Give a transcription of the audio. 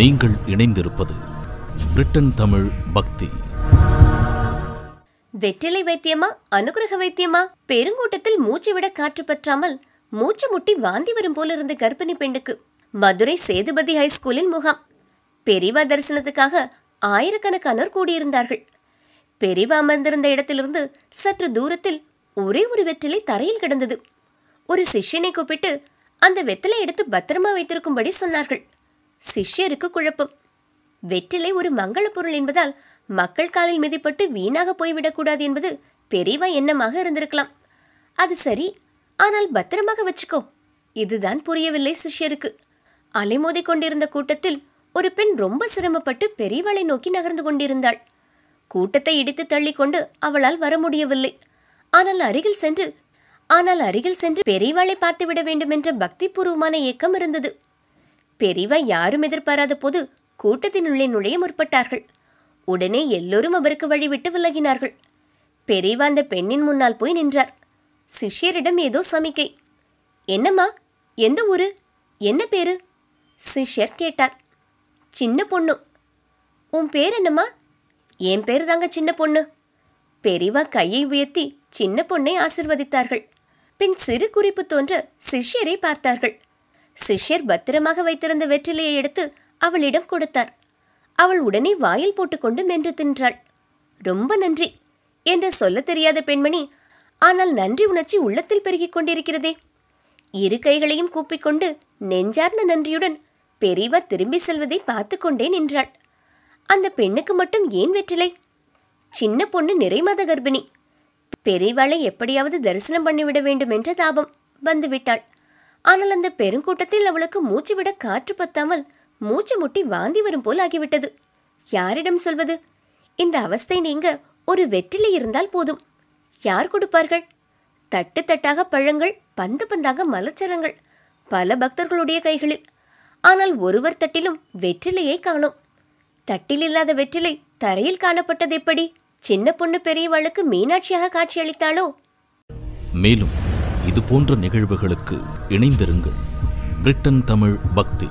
நீங்கள் இணைந்திருப்பது பிரிட்டன் தமிழ் பக்தி வெற்றிலை வைத்தியமா அனுகிரக வைத்தியமா பெருங்கூட்டத்தில் மூச்சு விட காற்று பற்றாமல் மூச்சு முட்டி வாந்தி வரும் போல இருந்த கர்ப்பிணி பெண்ணுக்கு மதுரை சேதுபதி ஹைஸ்கூலில் முகாம் பெரிவா தரிசனத்துக்காக ஆயிரக்கணக்கானோர் கூடியிருந்தார்கள் பெரிவா அமர்ந்திருந்த இடத்திலிருந்து சற்று தூரத்தில் ஒரே ஒரு வெற்றிலை தரையில் கிடந்தது ஒரு சிஷ்யனை கூப்பிட்டு அந்த வெத்தலை எடுத்து பத்திரமா வைத்திருக்கும்படி சொன்னார்கள் சிஷ்யருக்கு குழப்பம் வெற்றிலை ஒரு மங்கள பொருள் என்பதால் மக்கள் காலில் மிதிப்பட்டு வீணாக போய்விடக்கூடாது என்பது பெரிவா எண்ணமாக இருந்திருக்கலாம் அது சரி ஆனால் பத்திரமாக வச்சுக்கோ இதுதான் புரியவில்லை சிஷ்யருக்கு அலைமோதி கொண்டிருந்த கூட்டத்தில் ஒரு பெண் ரொம்ப சிரமப்பட்டு பெரியவளை நோக்கி நகர்ந்து கொண்டிருந்தாள் கூட்டத்தை இடித்து தள்ளிக்கொண்டு அவளால் வர முடியவில்லை ஆனால் அருகில் சென்று ஆனால் அருகில் சென்று பெரியவாளை பார்த்துவிட வேண்டும் என்ற பக்திபூர்வமான இயக்கம் இருந்தது பெரிவா யாரும் எதிர்பாராத போது கூட்டத்தினுள்ளே நுழைய முற்பட்டார்கள் உடனே எல்லோரும் அவருக்கு வழிவிட்டு விலகினார்கள் பெரியவா அந்த பெண்ணின் முன்னால் போய் நின்றார் சிஷ்யரிடம் ஏதோ சமிக்கை என்னம்மா எந்த ஊரு என்ன பேரு சிஷ்யர் கேட்டார் சின்ன பொண்ணு உன் பேர் என்னம்மா என் பேர் தாங்க சின்ன பொண்ணு பெரியவா கையை உயர்த்தி சின்ன பொண்ணை ஆசிர்வதித்தார்கள் பின் சிறு குறிப்பு தோன்ற சிஷ்யரை பார்த்தார்கள் சிஷ்யர் பத்திரமாக வைத்திருந்த வெற்றிலையை எடுத்து அவளிடம் கொடுத்தார் அவள் உடனே வாயில் போட்டுக்கொண்டு மென்று தின்றாள் ரொம்ப நன்றி என்று சொல்ல தெரியாத பெண்மணி ஆனால் நன்றி உணர்ச்சி உள்ளத்தில் பெருகிக் கொண்டிருக்கிறதே இரு கைகளையும் கூப்பிக்கொண்டு நெஞ்சார்ந்த நன்றியுடன் பெரிவ திரும்பி செல்வதை பார்த்து கொண்டே நின்றாள் அந்த பெண்ணுக்கு மட்டும் ஏன் வெற்றிலை சின்ன பொண்ணு நிறைமத கர்ப்பிணி பெரியவாளை எப்படியாவது தரிசனம் பண்ணிவிட வேண்டும் என்ற தாபம் வந்துவிட்டாள் ஆனால் அந்த பெருங்கூட்டத்தில் அவளுக்கு மூச்சு விட காற்று பத்தாமல் மூச்சு முட்டி வாந்தி வரும் போல் ஆகிவிட்டது யாரிடம் சொல்வது இந்த அவஸ்தை நீங்க ஒரு வெற்றிலை இருந்தால் போதும் யார் கொடுப்பார்கள் தட்டு தட்டாக பழங்கள் பந்து பந்தாக மலச்சரங்கள் பல பக்தர்களுடைய கைகளில் ஆனால் ஒருவர் தட்டிலும் வெற்றிலையை காணும் தட்டில் இல்லாத வெற்றிலை தரையில் காணப்பட்டது எப்படி சின்ன பொண்ணு பெரியவாளுக்கு மீனாட்சியாக காட்சியளித்தாளோ மேலும் இது போன்ற நிகழ்வுகளுக்கு இணைந்திருங்கள் பிரிட்டன் தமிழ் பக்தி